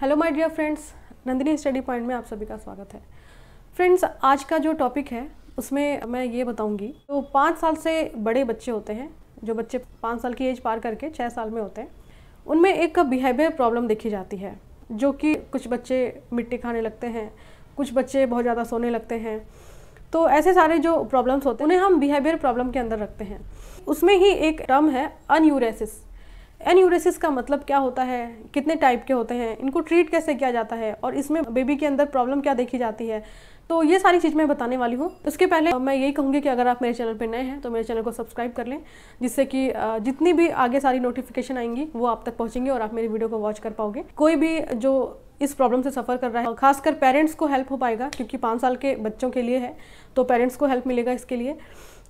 hello my dear friends Nandini study point में आप सभी का स्वागत है फ्रेंड्स आज का जो टॉपिक है उसमें मैं ये बताऊंगी तो पाँच साल से बड़े बच्चे होते हैं जो बच्चे पाँच साल की एज पार करके छः साल में होते हैं उनमें एक बिहेवियर प्रॉब्लम देखी जाती है जो कि कुछ बच्चे मिट्टी खाने लगते हैं कुछ बच्चे बहुत ज़्यादा सोने लगते हैं तो ऐसे सारे जो प्रॉब्लम्स होते हैं उन्हें हम बिहेवियर प्रॉब्लम के अंदर रखते हैं उसमें ही एक टर्म है अनयूरेसिस एन्यूरेसिस का मतलब क्या होता है कितने टाइप के होते हैं इनको ट्रीट कैसे किया जाता है और इसमें बेबी के अंदर प्रॉब्लम क्या देखी जाती है तो ये सारी चीज़ मैं बताने वाली हूँ उसके पहले मैं यही कहूँगी कि अगर आप मेरे चैनल पर नए हैं तो मेरे चैनल को सब्सक्राइब कर लें जिससे कि जितनी भी आगे सारी नोटिफिकेशन आएंगी वो आप तक पहुँचेंगे और आप मेरी वीडियो को वॉच कर पाओगे कोई भी जो इस प्रॉब्लम से सफ़र कर रहा है खासकर पेरेंट्स को हेल्प हो पाएगा क्योंकि पाँच साल के बच्चों के लिए है तो पेरेंट्स को हेल्प मिलेगा इसके लिए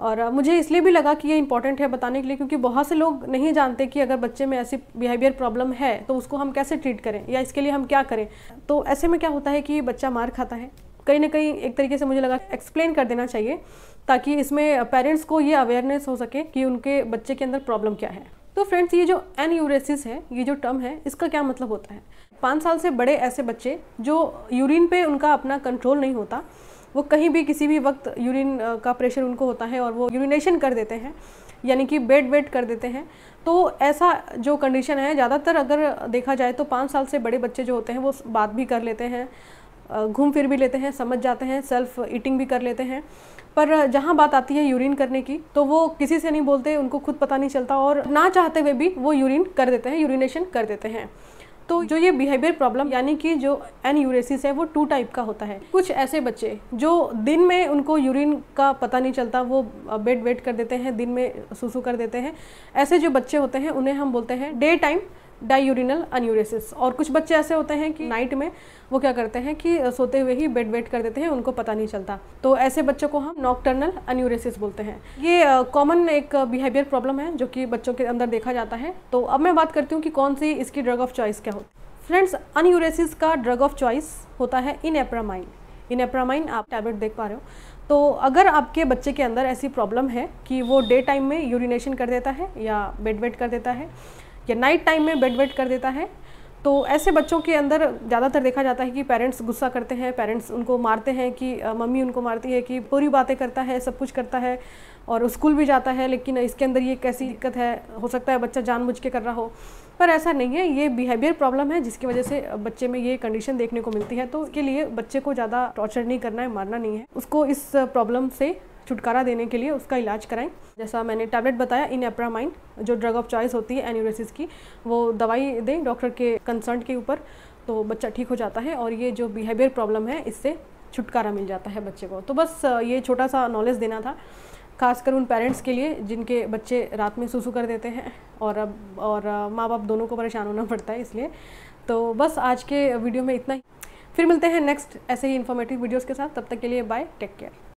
और मुझे इसलिए भी लगा कि ये इंपॉर्टेंट है बताने के लिए क्योंकि बहुत से लोग नहीं जानते कि अगर बच्चे में ऐसी बिहेवियर प्रॉब्लम है तो उसको हम कैसे ट्रीट करें या इसके लिए हम क्या करें तो ऐसे में क्या होता है कि बच्चा मार खाता है कहीं ना कहीं एक तरीके से मुझे लगा एक्सप्लेन कर देना चाहिए ताकि इसमें पेरेंट्स को ये अवेयरनेस हो सके कि उनके बच्चे के अंदर प्रॉब्लम क्या है तो फ्रेंड्स ये जो एन यूरेसिस है ये जो टर्म है इसका क्या मतलब होता है पाँच साल से बड़े ऐसे बच्चे जो यूरिन पे उनका अपना कंट्रोल नहीं होता वो कहीं भी किसी भी वक्त यूरिन का प्रेशर उनको होता है और वो यूरिनेशन कर देते हैं यानी कि बेड वेट कर देते हैं तो ऐसा जो कंडीशन है ज़्यादातर अगर देखा जाए तो पाँच साल से बड़े बच्चे जो होते हैं वो बात भी कर लेते हैं घूम फिर भी लेते हैं समझ जाते हैं सेल्फ ईटिंग भी कर लेते हैं पर जहाँ बात आती है यूरिन करने की तो वो किसी से नहीं बोलते उनको खुद पता नहीं चलता और ना चाहते हुए भी वो यूरिन कर देते हैं यूरिनेशन कर देते हैं तो जो ये बिहेवियर प्रॉब्लम यानी कि जो एन यूरेसिस है वो टू टाइप का होता है कुछ ऐसे बच्चे जो दिन में उनको यूरिन का पता नहीं चलता वो बेड वेट कर देते हैं दिन में सुसु कर देते हैं ऐसे जो बच्चे होते हैं उन्हें हम बोलते हैं डे टाइम डायूरिनल अन्यूरेसिस और कुछ बच्चे ऐसे होते हैं कि नाइट में वो क्या करते हैं कि सोते हुए ही बेड वेट कर देते हैं उनको पता नहीं चलता तो ऐसे बच्चों को हम नॉकटर्नल अन्यूरेसिस बोलते हैं ये कॉमन एक बिहेवियर प्रॉब्लम है जो कि बच्चों के अंदर देखा जाता है तो अब मैं बात करती हूँ कि कौन सी इसकी ड्रग ऑफ चॉइस क्या होती फ्रेंड्स अन्यूरेसिस का ड्रग ऑफ चॉइस होता है इन इनेप्रामाइन आप टैबलेट देख पा रहे हो तो अगर आपके बच्चे के अंदर ऐसी प्रॉब्लम है कि वो डे टाइम में यूरिनेशन कर देता है या बेड वेट कर देता है या नाइट टाइम में बेड वेट कर देता है तो ऐसे बच्चों के अंदर ज़्यादातर देखा जाता है कि पेरेंट्स गुस्सा करते हैं पेरेंट्स उनको मारते हैं कि मम्मी उनको मारती है कि पूरी बातें करता है सब कुछ करता है और स्कूल भी जाता है लेकिन इसके अंदर ये कैसी दिक्कत है हो सकता है बच्चा जानबूझ के कर रहा हो पर ऐसा नहीं है ये बिहेवियर प्रॉब्लम है जिसकी वजह से बच्चे में ये कंडीशन देखने को मिलती है तो इसके लिए बच्चे को ज़्यादा टॉर्चर नहीं करना है मारना नहीं है उसको इस प्रॉब्लम से छुटकारा देने के लिए उसका इलाज कराएं जैसा मैंने टैबलेट बताया इन एप्रामाइन जो ड्रग ऑफ चॉइस होती है एन्यूरेसिस की वो दवाई दें डॉक्टर के कंसर्न के ऊपर तो बच्चा ठीक हो जाता है और ये जो बिहेवियर प्रॉब्लम है इससे छुटकारा मिल जाता है बच्चे को तो बस ये छोटा सा नॉलेज देना था खासकर उन पेरेंट्स के लिए जिनके बच्चे रात में सूसू कर देते हैं और अब और माँ बाप दोनों को परेशान होना पड़ता है इसलिए तो बस आज के वीडियो में इतना ही फिर मिलते हैं नेक्स्ट ऐसे ही इन्फॉर्मेटिव वीडियोज़ के साथ तब तक के लिए बाय टेक केयर